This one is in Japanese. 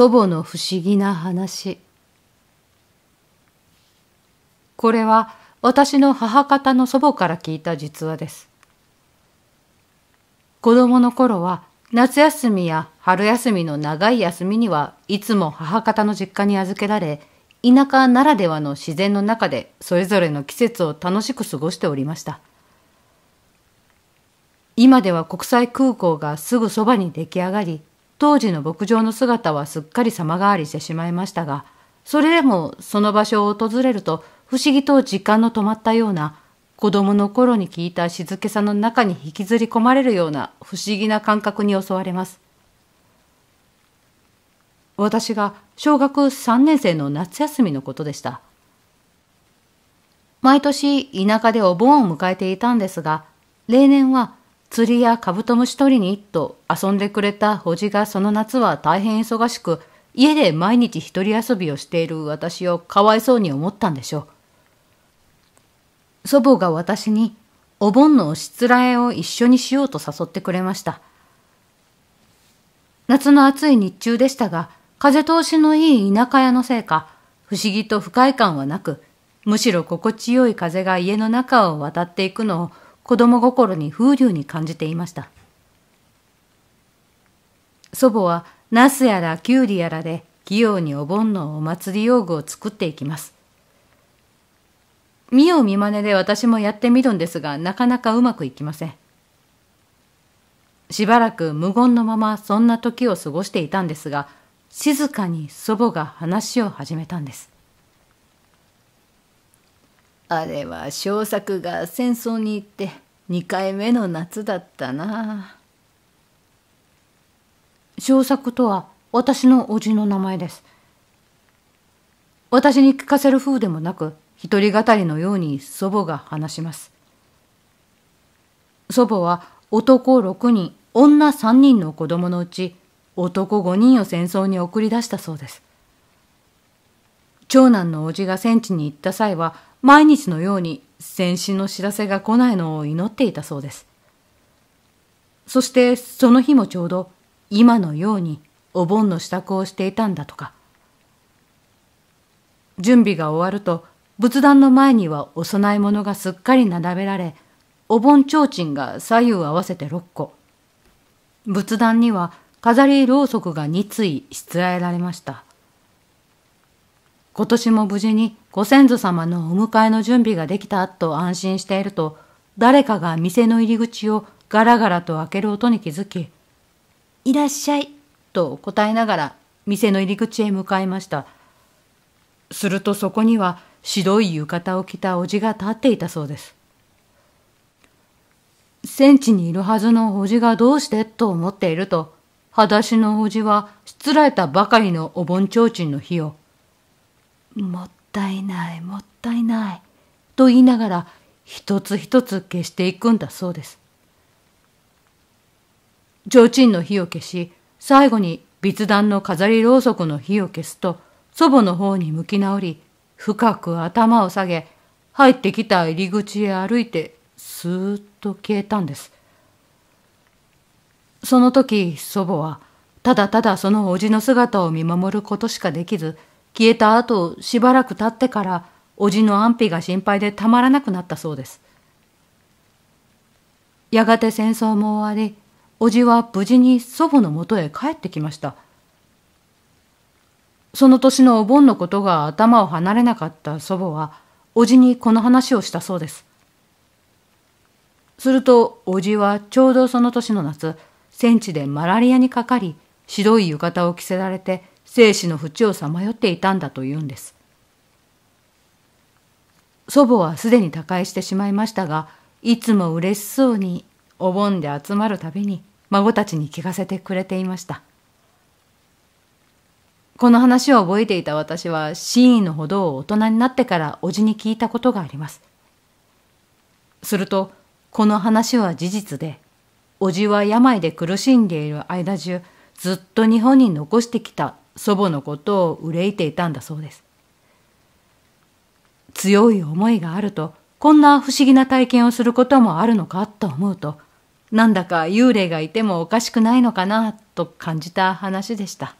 祖母の不思議な話これは私の母方の祖母から聞いた実話です子供の頃は夏休みや春休みの長い休みにはいつも母方の実家に預けられ田舎ならではの自然の中でそれぞれの季節を楽しく過ごしておりました今では国際空港がすぐそばに出来上がり当時の牧場の姿はすっかり様変わりしてしまいましたが、それでもその場所を訪れると不思議と時間の止まったような、子供の頃に聞いた静けさの中に引きずり込まれるような不思議な感覚に襲われます。私が小学3年生の夏休みのことでした。毎年田舎でお盆を迎えていたんですが、例年は釣りやカブトムシ取りにと遊んでくれた叔父がその夏は大変忙しく、家で毎日一人遊びをしている私をかわいそうに思ったんでしょう。祖母が私にお盆のしつらえを一緒にしようと誘ってくれました。夏の暑い日中でしたが、風通しのいい田舎屋のせいか、不思議と不快感はなく、むしろ心地よい風が家の中を渡っていくのを子供心に風流に感じていました。祖母はナスやらきゅうりやらで器用にお盆のお祭り用具を作っていきます。見よう見まねで私もやってみるんですが、なかなかうまくいきません。しばらく無言のままそんな時を過ごしていたんですが、静かに祖母が話を始めたんです。あれは小作が戦争に行って2回目の夏だったな小作とは私の叔父の名前です私に聞かせる風でもなく一人語りのように祖母が話します祖母は男6人女3人の子供のうち男5人を戦争に送り出したそうです長男の叔父が戦地に行った際は毎日のように先進の知らせが来ないのを祈っていたそうです。そしてその日もちょうど今のようにお盆の支度をしていたんだとか。準備が終わると仏壇の前にはお供え物がすっかり並べられ、お盆提灯が左右合わせて6個。仏壇には飾りろうそくが2対しつらえられました。今年も無事にご先祖様のお迎えの準備ができたと安心していると、誰かが店の入り口をガラガラと開ける音に気づき、いらっしゃいと答えながら店の入り口へ向かいました。するとそこには白い浴衣を着たおじが立っていたそうです。戦地にいるはずのおじがどうしてと思っていると、裸足のおじはしつらえたばかりのお盆提灯の火をもったいないもったいないと言いながら一つ一つ消していくんだそうです提灯の火を消し最後に仏壇の飾りろうそくの火を消すと祖母の方に向き直り深く頭を下げ入ってきた入り口へ歩いてスーッと消えたんですその時祖母はただただその叔父の姿を見守ることしかできず消えた後、しばらく経ってから、叔父の安否が心配でたまらなくなったそうです。やがて戦争も終わり、叔父は無事に祖母のもとへ帰ってきました。その年のお盆のことが頭を離れなかった祖母は、叔父にこの話をしたそうです。すると、叔父はちょうどその年の夏、戦地でマラリアにかかり、白い浴衣を着せられて、生死の淵をさまよっていたんだというんです。祖母はすでに他界してしまいましたが、いつも嬉しそうにお盆で集まるたびに孫たちに聞かせてくれていました。この話を覚えていた私は真意のほどを大人になってからおじに聞いたことがあります。すると、この話は事実で、おじは病で苦しんでいる間中、ずっと日本に残してきた祖母のことを憂いていたんだそうです。強い思いがあると、こんな不思議な体験をすることもあるのかと思うと、なんだか幽霊がいてもおかしくないのかなと感じた話でした。